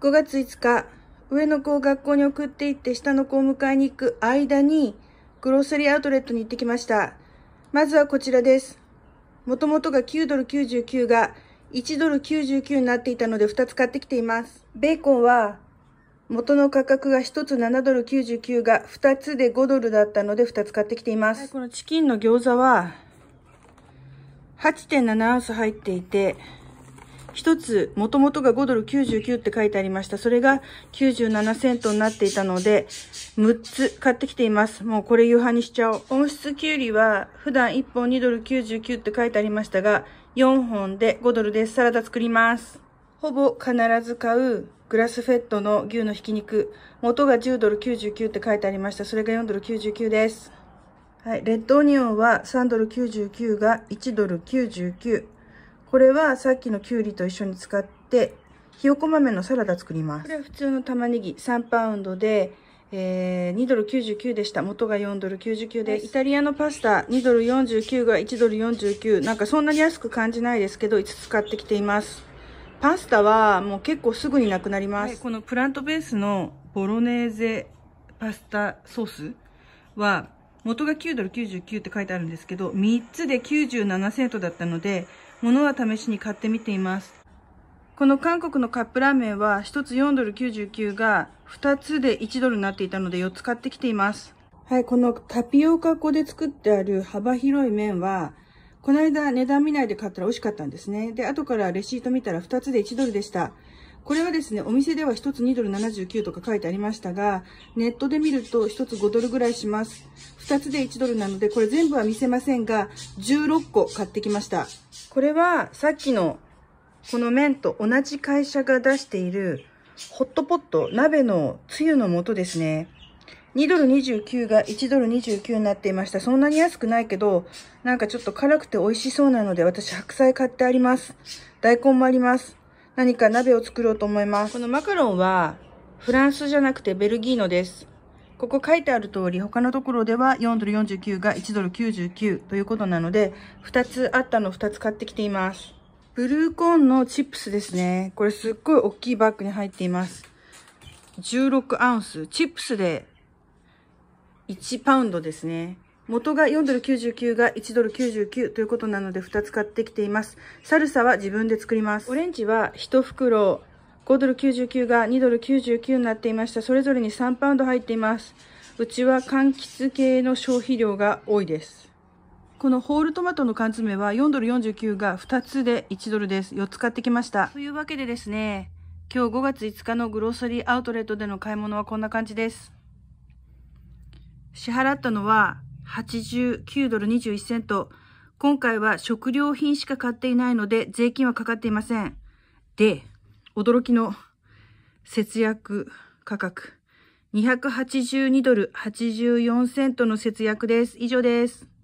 5月5日、上の子を学校に送って行って下の子を迎えに行く間に、グロッサリーアウトレットに行ってきました。まずはこちらです。もともとが9ドル99が1ドル99になっていたので2つ買ってきています。ベーコンは元の価格が1つ7ドル99が2つで5ドルだったので2つ買ってきています。はい、このチキンの餃子は8.7アウス入っていて、1つ、もともとが5ドル99って書いてありました。それが97セントになっていたので、6つ買ってきています。もうこれ夕飯にしちゃおう。温室きゅうりは、普段1本2ドル99って書いてありましたが、4本で5ドルです。サラダ作ります。ほぼ必ず買うグラスフェットの牛のひき肉。元が10ドル99って書いてありました。それが4ドル99です。はい。レッドオニオンは3ドル99が1ドル99。これはさっきのきゅうりと一緒に使って、ひよこ豆のサラダ作ります。これは普通の玉ねぎ3パウンドで、えー、2ドル99でした。元が4ドル99で、イタリアのパスタ2ドル49が1ドル49。なんかそんなに安く感じないですけど、5つ買ってきています。パスタはもう結構すぐになくなります。はい、このプラントベースのボロネーゼパスタソースは、元が9ドル99って書いてあるんですけど、3つで97セントだったので、物は試しに買ってみています。この韓国のカップラーメンは1つ4ドル99が2つで1ドルになっていたので4つ買ってきています。はい、このタピオカ粉で作ってある幅広い麺は、この間値段見ないで買ったら美味しかったんですね。で、後からレシート見たら2つで1ドルでした。これはですね、お店では1つ2ドル79とか書いてありましたが、ネットで見ると1つ5ドルぐらいします。2つで1ドルなので、これ全部は見せませんが、16個買ってきました。これはさっきのこの麺と同じ会社が出しているホットポット鍋のつゆの素ですね。2ドル29が1ドル29になっていました。そんなに安くないけど、なんかちょっと辛くて美味しそうなので私白菜買ってあります。大根もあります。何か鍋を作ろうと思います。このマカロンはフランスじゃなくてベルギーのです。ここ書いてある通り、他のところでは4ドル49が1ドル99ということなので、2つあったの2つ買ってきています。ブルーコーンのチップスですね。これすっごい大きいバッグに入っています。16アウンス。チップスで1パウンドですね。元が4ドル99が1ドル99ということなので2つ買ってきています。サルサは自分で作ります。オレンジは1袋5ドル99が2ドル99になっていました。それぞれに3パウンド入っています。うちは柑橘系の消費量が多いです。このホールトマトの缶詰は4ドル49が2つで1ドルです。4つ買ってきました。というわけでですね、今日5月5日のグローサリーアウトレットでの買い物はこんな感じです。支払ったのは89ドル21セント。今回は食料品しか買っていないので、税金はかかっていません。で、驚きの節約価格。282ドル84セントの節約です。以上です。